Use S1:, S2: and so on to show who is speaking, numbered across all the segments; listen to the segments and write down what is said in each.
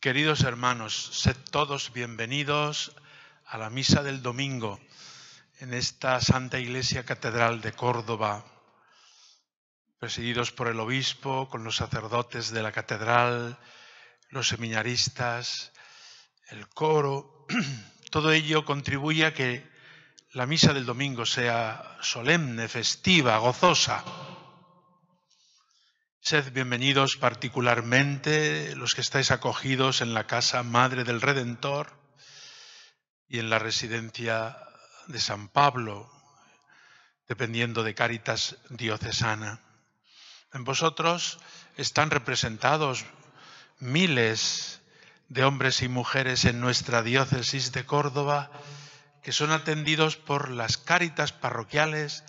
S1: Queridos hermanos, sed todos bienvenidos a la misa del domingo en esta Santa Iglesia Catedral de Córdoba, presididos por el obispo, con los sacerdotes de la catedral, los seminaristas, el coro. Todo ello contribuye a que la misa del domingo sea solemne, festiva, gozosa. Sed bienvenidos particularmente los que estáis acogidos en la casa Madre del Redentor y en la residencia de San Pablo, dependiendo de Cáritas Diocesana. En vosotros están representados miles de hombres y mujeres en nuestra diócesis de Córdoba que son atendidos por las cáritas parroquiales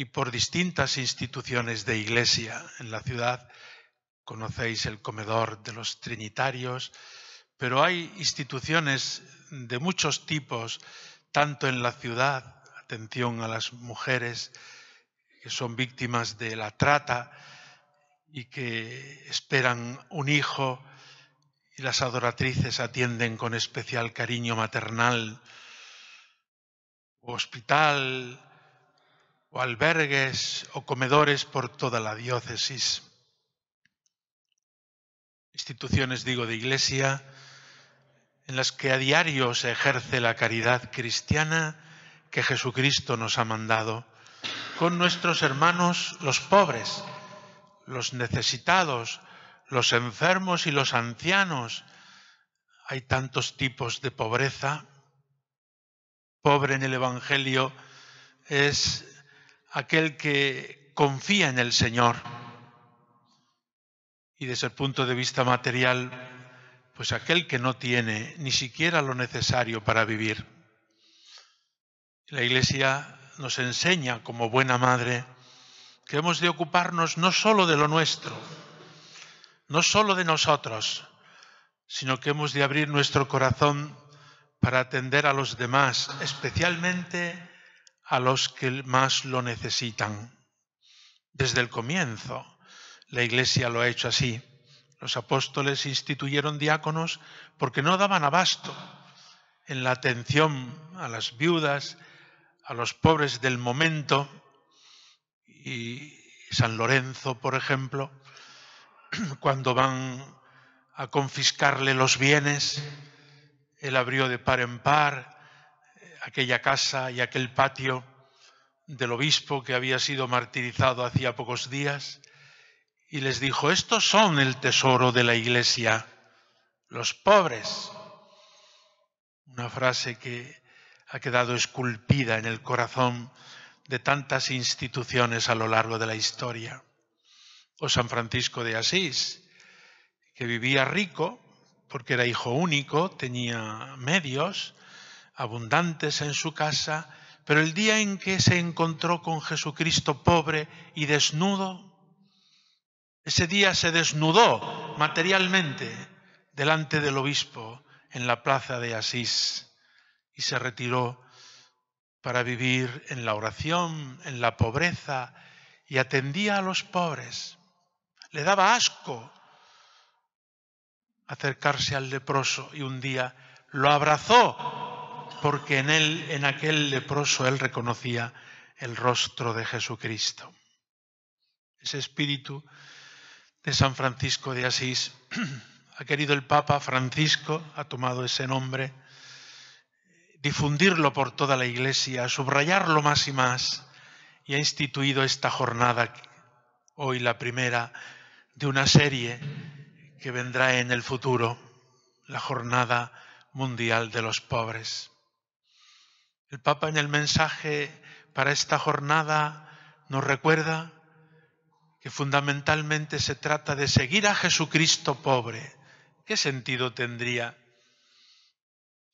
S1: y por distintas instituciones de iglesia en la ciudad. Conocéis el comedor de los Trinitarios, pero hay instituciones de muchos tipos, tanto en la ciudad, atención a las mujeres que son víctimas de la trata y que esperan un hijo, y las adoratrices atienden con especial cariño maternal, hospital, o albergues o comedores por toda la diócesis. Instituciones, digo, de iglesia en las que a diario se ejerce la caridad cristiana que Jesucristo nos ha mandado, con nuestros hermanos los pobres, los necesitados, los enfermos y los ancianos. Hay tantos tipos de pobreza. Pobre en el Evangelio es aquel que confía en el Señor. Y desde el punto de vista material, pues aquel que no tiene ni siquiera lo necesario para vivir. La Iglesia nos enseña como buena madre que hemos de ocuparnos no solo de lo nuestro, no sólo de nosotros, sino que hemos de abrir nuestro corazón para atender a los demás, especialmente a los que más lo necesitan. Desde el comienzo, la Iglesia lo ha hecho así. Los apóstoles instituyeron diáconos porque no daban abasto en la atención a las viudas, a los pobres del momento. Y San Lorenzo, por ejemplo, cuando van a confiscarle los bienes, él abrió de par en par aquella casa y aquel patio del obispo que había sido martirizado hacía pocos días y les dijo, estos son el tesoro de la iglesia, los pobres. Una frase que ha quedado esculpida en el corazón de tantas instituciones a lo largo de la historia. O San Francisco de Asís, que vivía rico porque era hijo único, tenía medios, abundantes en su casa, pero el día en que se encontró con Jesucristo pobre y desnudo, ese día se desnudó materialmente delante del obispo en la plaza de Asís y se retiró para vivir en la oración, en la pobreza, y atendía a los pobres. Le daba asco acercarse al leproso y un día lo abrazó porque en, él, en aquel leproso él reconocía el rostro de Jesucristo. Ese espíritu de San Francisco de Asís ha querido el Papa Francisco, ha tomado ese nombre, difundirlo por toda la Iglesia, subrayarlo más y más, y ha instituido esta jornada, hoy la primera de una serie que vendrá en el futuro, la Jornada Mundial de los Pobres. El Papa en el mensaje para esta jornada nos recuerda que fundamentalmente se trata de seguir a Jesucristo pobre. ¿Qué sentido tendría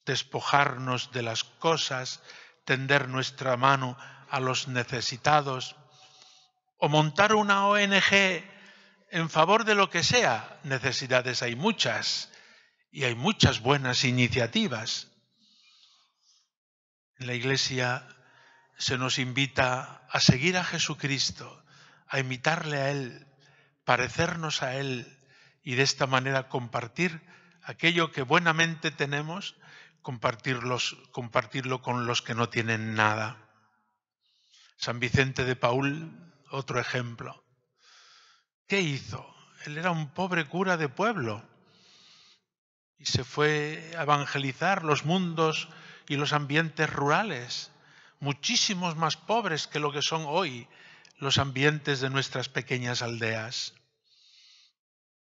S1: despojarnos de las cosas, tender nuestra mano a los necesitados o montar una ONG en favor de lo que sea? Necesidades hay muchas y hay muchas buenas iniciativas. En la iglesia se nos invita a seguir a Jesucristo, a imitarle a Él, parecernos a Él y de esta manera compartir aquello que buenamente tenemos, compartirlo con los que no tienen nada. San Vicente de Paul, otro ejemplo. ¿Qué hizo? Él era un pobre cura de pueblo y se fue a evangelizar los mundos y los ambientes rurales, muchísimos más pobres que lo que son hoy los ambientes de nuestras pequeñas aldeas.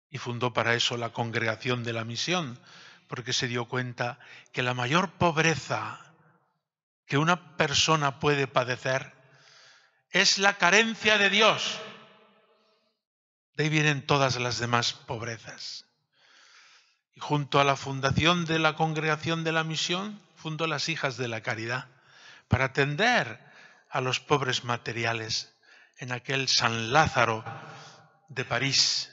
S1: Y fundó para eso la Congregación de la Misión, porque se dio cuenta que la mayor pobreza que una persona puede padecer es la carencia de Dios. De ahí vienen todas las demás pobrezas junto a la fundación de la Congregación de la Misión, fundó las Hijas de la Caridad para atender a los pobres materiales en aquel San Lázaro de París,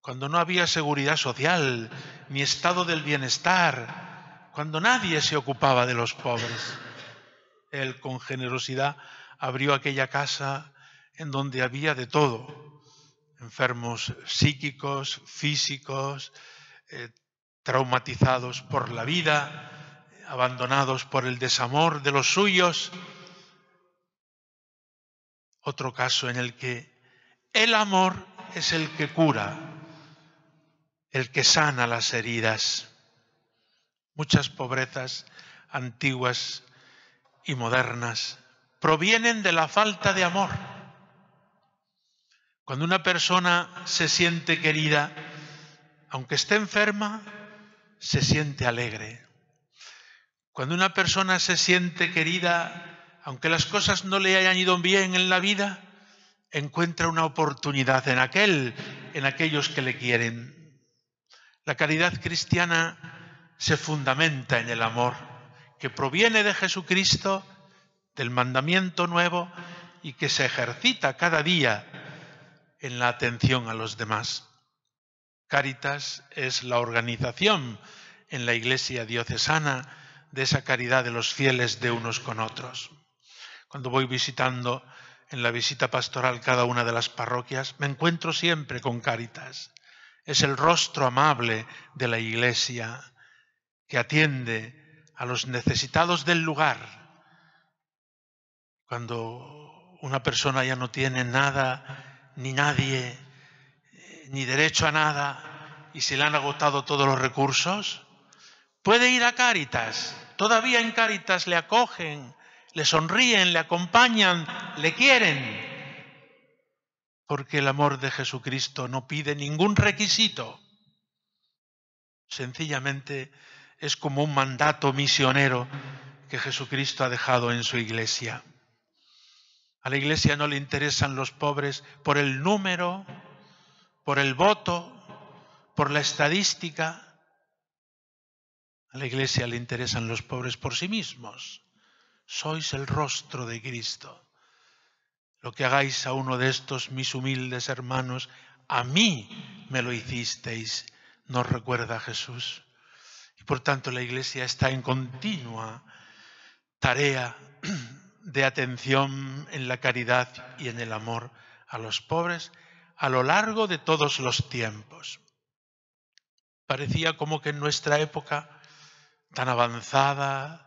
S1: cuando no había seguridad social ni estado del bienestar, cuando nadie se ocupaba de los pobres. Él con generosidad abrió aquella casa en donde había de todo, enfermos psíquicos, físicos, eh, traumatizados por la vida, abandonados por el desamor de los suyos. Otro caso en el que el amor es el que cura, el que sana las heridas. Muchas pobrezas antiguas y modernas provienen de la falta de amor. Cuando una persona se siente querida, aunque esté enferma, se siente alegre. Cuando una persona se siente querida, aunque las cosas no le hayan ido bien en la vida, encuentra una oportunidad en aquel, en aquellos que le quieren. La caridad cristiana se fundamenta en el amor, que proviene de Jesucristo, del mandamiento nuevo y que se ejercita cada día en la atención a los demás. Caritas es la organización en la Iglesia diocesana de esa caridad de los fieles de unos con otros. Cuando voy visitando en la visita pastoral cada una de las parroquias, me encuentro siempre con Caritas. Es el rostro amable de la Iglesia que atiende a los necesitados del lugar. Cuando una persona ya no tiene nada ni nadie, ni derecho a nada y se le han agotado todos los recursos? Puede ir a Cáritas, todavía en Cáritas le acogen, le sonríen, le acompañan, le quieren, porque el amor de Jesucristo no pide ningún requisito, sencillamente es como un mandato misionero que Jesucristo ha dejado en su iglesia. A la iglesia no le interesan los pobres por el número, por el voto, por la estadística. A la iglesia le interesan los pobres por sí mismos. Sois el rostro de Cristo. Lo que hagáis a uno de estos mis humildes hermanos, a mí me lo hicisteis, nos recuerda Jesús. Y por tanto la iglesia está en continua tarea de atención en la caridad y en el amor a los pobres a lo largo de todos los tiempos. Parecía como que en nuestra época tan avanzada,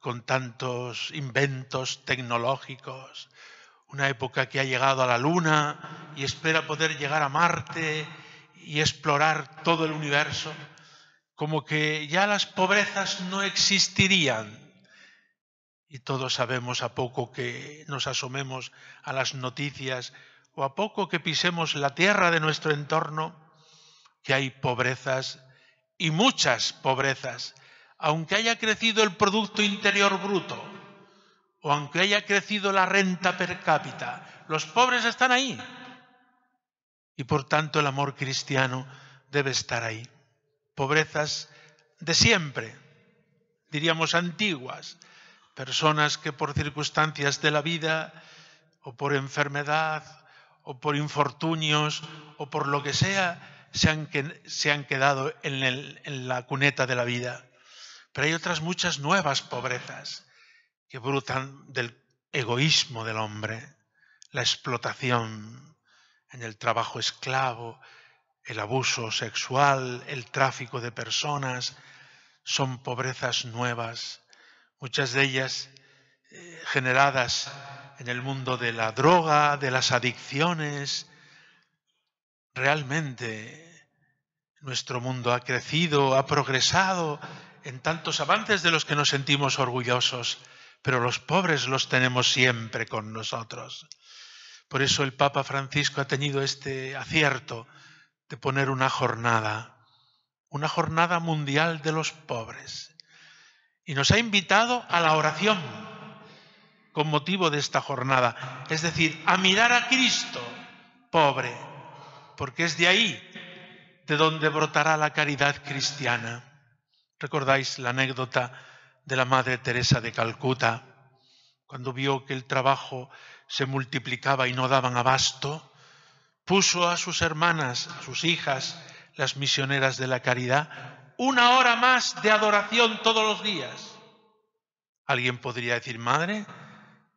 S1: con tantos inventos tecnológicos, una época que ha llegado a la Luna y espera poder llegar a Marte y explorar todo el universo, como que ya las pobrezas no existirían. Y todos sabemos a poco que nos asomemos a las noticias a poco que pisemos la tierra de nuestro entorno, que hay pobrezas y muchas pobrezas, aunque haya crecido el Producto Interior Bruto o aunque haya crecido la renta per cápita, los pobres están ahí. Y por tanto el amor cristiano debe estar ahí. Pobrezas de siempre, diríamos antiguas, personas que por circunstancias de la vida o por enfermedad o por infortunios o por lo que sea, se han, se han quedado en, la cuneta de la vida. Pero hay otras muchas nuevas pobrezas que brotan del egoísmo del hombre, la explotación en el trabajo esclavo, el abuso sexual, el tráfico de personas, son pobrezas nuevas, muchas de ellas eh, generadas en el mundo de la droga, de las adicciones. Realmente nuestro mundo ha crecido, ha progresado en tantos avances de los que nos sentimos orgullosos, pero los pobres los tenemos siempre con nosotros. Por eso el Papa Francisco ha tenido este acierto de poner una jornada, una jornada mundial de los pobres. Y nos ha invitado a la oración, con motivo de esta jornada, es decir, a mirar a Cristo, pobre, porque es de ahí de donde brotará la caridad cristiana. Recordáis la anécdota de la Madre Teresa de Calcuta, cuando vio que el trabajo se multiplicaba y no daban abasto, puso a sus hermanas, sus hijas, las misioneras de la caridad, una hora más de adoración todos los días. Alguien podría decir, Madre,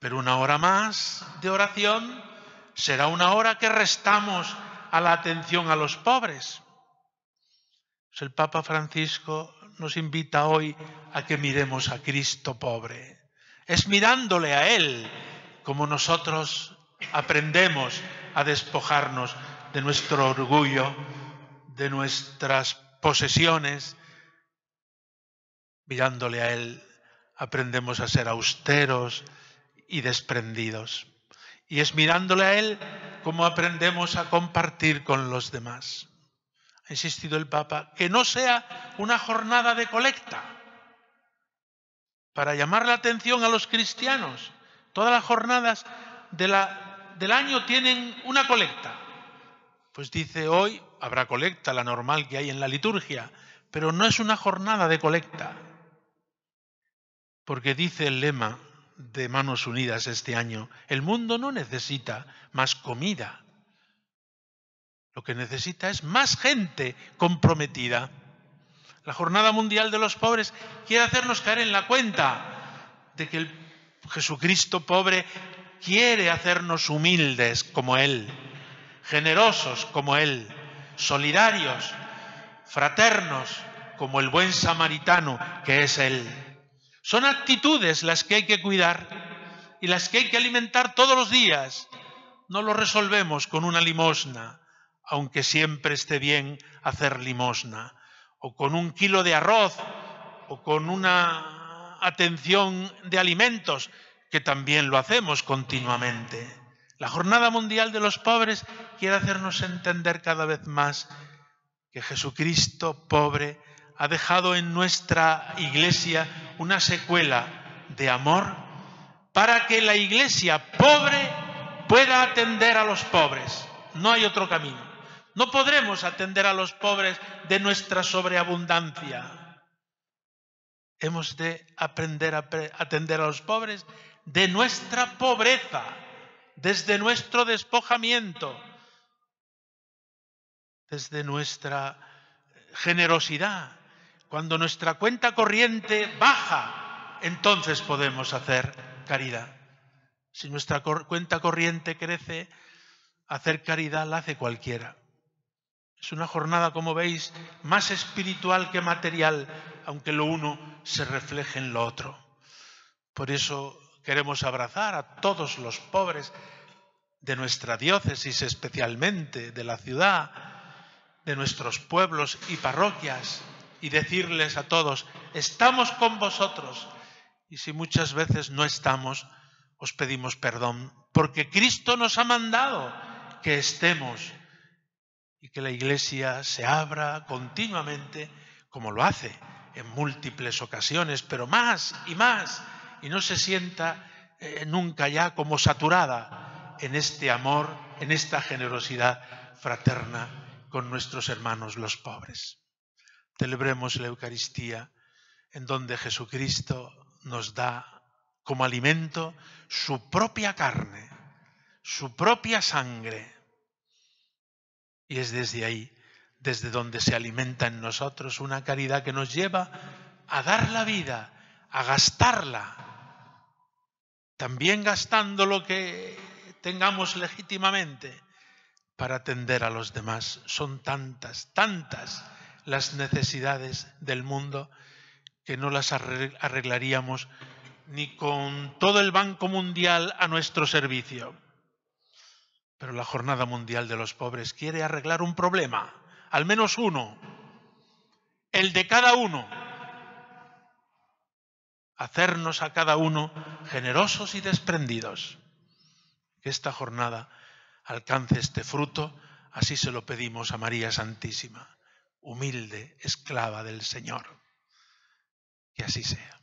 S1: pero una hora más de oración será una hora que restamos a la atención a los pobres. Pues el Papa Francisco nos invita hoy a que miremos a Cristo pobre. Es mirándole a Él como nosotros aprendemos a despojarnos de nuestro orgullo, de nuestras posesiones. Mirándole a Él aprendemos a ser austeros, y desprendidos. Y es mirándole a Él cómo aprendemos a compartir con los demás. Ha insistido el Papa, que no sea una jornada de colecta para llamar la atención a los cristianos. Todas las jornadas del año tienen una colecta. Pues dice, hoy habrá colecta, la normal que hay en la liturgia, pero no es una jornada de colecta, porque dice el lema, de manos unidas este año. El mundo no necesita más comida. Lo que necesita es más gente comprometida. La Jornada Mundial de los Pobres quiere hacernos caer en la cuenta de que el Jesucristo pobre quiere hacernos humildes como Él, generosos como Él, solidarios, fraternos como el buen samaritano que es Él. Son actitudes las que hay que cuidar y las que hay que alimentar todos los días. No lo resolvemos con una limosna, aunque siempre esté bien hacer limosna, o con un kilo de arroz, o con una atención de alimentos, que también lo hacemos continuamente. La Jornada Mundial de los Pobres quiere hacernos entender cada vez más que Jesucristo pobre ha dejado en nuestra iglesia una secuela de amor para que la iglesia pobre pueda atender a los pobres. No hay otro camino. No podremos atender a los pobres de nuestra sobreabundancia. Hemos de aprender a atender a los pobres de nuestra pobreza, desde nuestro despojamiento, desde nuestra generosidad, cuando nuestra cuenta corriente baja, entonces podemos hacer caridad. Si nuestra cuenta corriente crece, hacer caridad la hace cualquiera. Es una jornada, como veis, más espiritual que material, aunque lo uno se refleje en lo otro. Por eso queremos abrazar a todos los pobres de nuestra diócesis especialmente, de la ciudad, de nuestros pueblos y parroquias, y decirles a todos, estamos con vosotros. Y si muchas veces no estamos, os pedimos perdón, porque Cristo nos ha mandado que estemos y que la iglesia se abra continuamente, como lo hace en múltiples ocasiones, pero más y más, y no se sienta eh, nunca ya como saturada en este amor, en esta generosidad fraterna con nuestros hermanos los pobres celebremos la Eucaristía en donde Jesucristo nos da como alimento su propia carne, su propia sangre. Y es desde ahí, desde donde se alimenta en nosotros una caridad que nos lleva a dar la vida, a gastarla, también gastando lo que tengamos legítimamente para atender a los demás. Son tantas, tantas las necesidades del mundo que no las arreglaríamos ni con todo el Banco Mundial a nuestro servicio. Pero la Jornada Mundial de los Pobres quiere arreglar un problema, al menos uno, el de cada uno. Hacernos a cada uno generosos y desprendidos. Que esta jornada alcance este fruto, así se lo pedimos a María Santísima humilde esclava del Señor. Que así sea.